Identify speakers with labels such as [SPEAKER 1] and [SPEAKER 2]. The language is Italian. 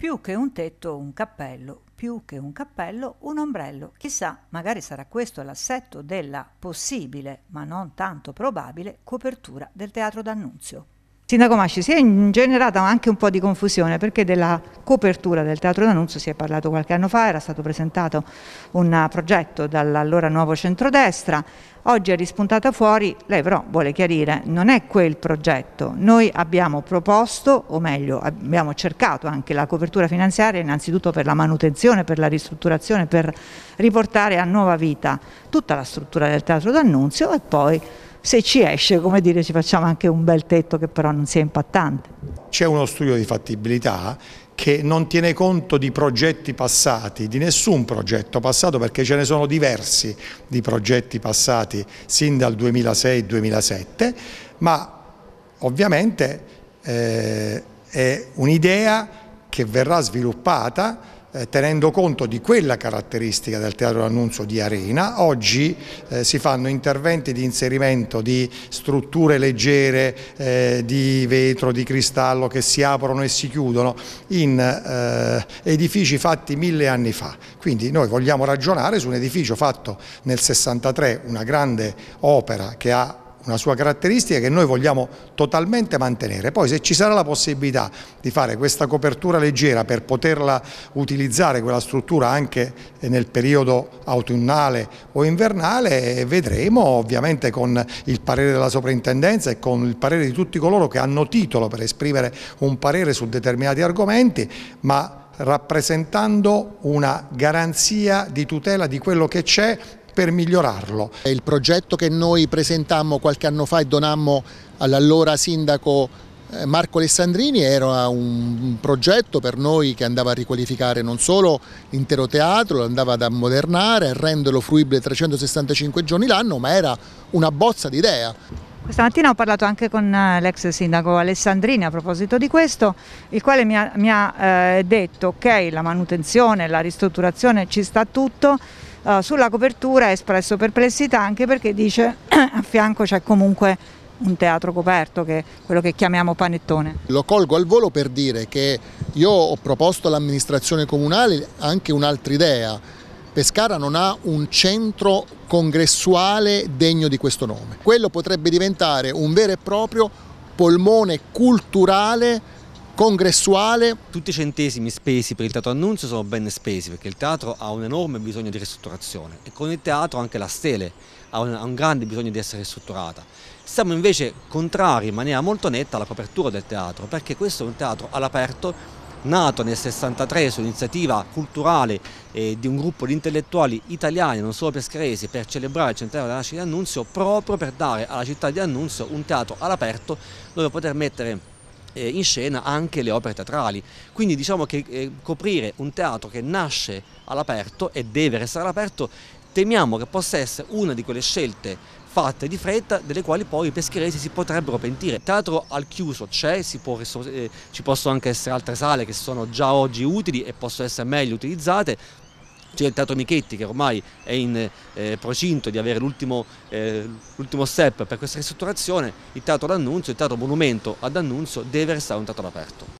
[SPEAKER 1] Più che un tetto, un cappello, più che un cappello, un ombrello. Chissà, magari sarà questo l'assetto della possibile, ma non tanto probabile, copertura del teatro d'annunzio. Sindaco Masci, si è generata anche un po' di confusione perché della copertura del Teatro d'Annunzio si è parlato qualche anno fa, era stato presentato un progetto dall'allora nuovo centrodestra, oggi è rispuntata fuori, lei però vuole chiarire, non è quel progetto, noi abbiamo proposto, o meglio abbiamo cercato anche la copertura finanziaria innanzitutto per la manutenzione, per la ristrutturazione, per riportare a nuova vita tutta la struttura del Teatro d'Annunzio e poi se ci esce, come dire, ci facciamo anche un bel tetto che però non sia impattante.
[SPEAKER 2] C'è uno studio di fattibilità che non tiene conto di progetti passati, di nessun progetto passato perché ce ne sono diversi di progetti passati sin dal 2006-2007, ma ovviamente eh, è un'idea che verrà sviluppata eh, tenendo conto di quella caratteristica del Teatro d'annunzio di Arena, oggi eh, si fanno interventi di inserimento di strutture leggere, eh, di vetro, di cristallo che si aprono e si chiudono in eh, edifici fatti mille anni fa. Quindi noi vogliamo ragionare su un edificio fatto nel 63, una grande opera che ha una sua caratteristica che noi vogliamo totalmente mantenere. Poi se ci sarà la possibilità di fare questa copertura leggera per poterla utilizzare quella struttura anche nel periodo autunnale o invernale vedremo ovviamente con il parere della soprintendenza e con il parere di tutti coloro che hanno titolo per esprimere un parere su determinati argomenti, ma rappresentando una
[SPEAKER 3] garanzia di tutela di quello che c'è per migliorarlo. il progetto che noi presentammo qualche anno fa e donammo all'allora sindaco eh, Marco Alessandrini era un progetto per noi che andava a riqualificare non solo l'intero teatro, lo andava ad ammodernare, a renderlo fruibile 365 giorni l'anno, ma era una bozza di idea.
[SPEAKER 1] Questa mattina ho parlato anche con eh, l'ex sindaco Alessandrini a proposito di questo, il quale mi ha, mi ha eh, detto che la manutenzione, la ristrutturazione ci sta tutto, eh, sulla copertura ha espresso perplessità anche perché dice a fianco c'è comunque un teatro coperto, che è quello che chiamiamo panettone.
[SPEAKER 3] Lo colgo al volo per dire che io ho proposto all'amministrazione comunale anche un'altra idea. Pescara non ha un centro congressuale degno di questo nome. Quello potrebbe diventare un vero e proprio polmone culturale
[SPEAKER 4] congressuale. Tutti i centesimi spesi per il teatro annunzio sono ben spesi perché il teatro ha un enorme bisogno di ristrutturazione e con il teatro anche la stele ha un, ha un grande bisogno di essere ristrutturata. Siamo invece contrari in maniera molto netta alla copertura del teatro perché questo è un teatro all'aperto nato nel 63 su iniziativa culturale eh, di un gruppo di intellettuali italiani, non solo pescaresi, per celebrare il centenario della nascita di Annunzio, proprio per dare alla città di Annunzio un teatro all'aperto dove poter mettere eh, in scena anche le opere teatrali. Quindi diciamo che eh, coprire un teatro che nasce all'aperto e deve restare all'aperto temiamo che possa essere una di quelle scelte fatte di fretta delle quali poi i pescheresi si potrebbero pentire. Teatro al chiuso c'è, eh, ci possono anche essere altre sale che sono già oggi utili e possono essere meglio utilizzate, c'è cioè, il Teatro Michetti che ormai è in eh, procinto di avere l'ultimo eh, step per questa ristrutturazione, il Teatro d'Annunzio, il Teatro Monumento ad Annunzio deve restare un teatro all'aperto.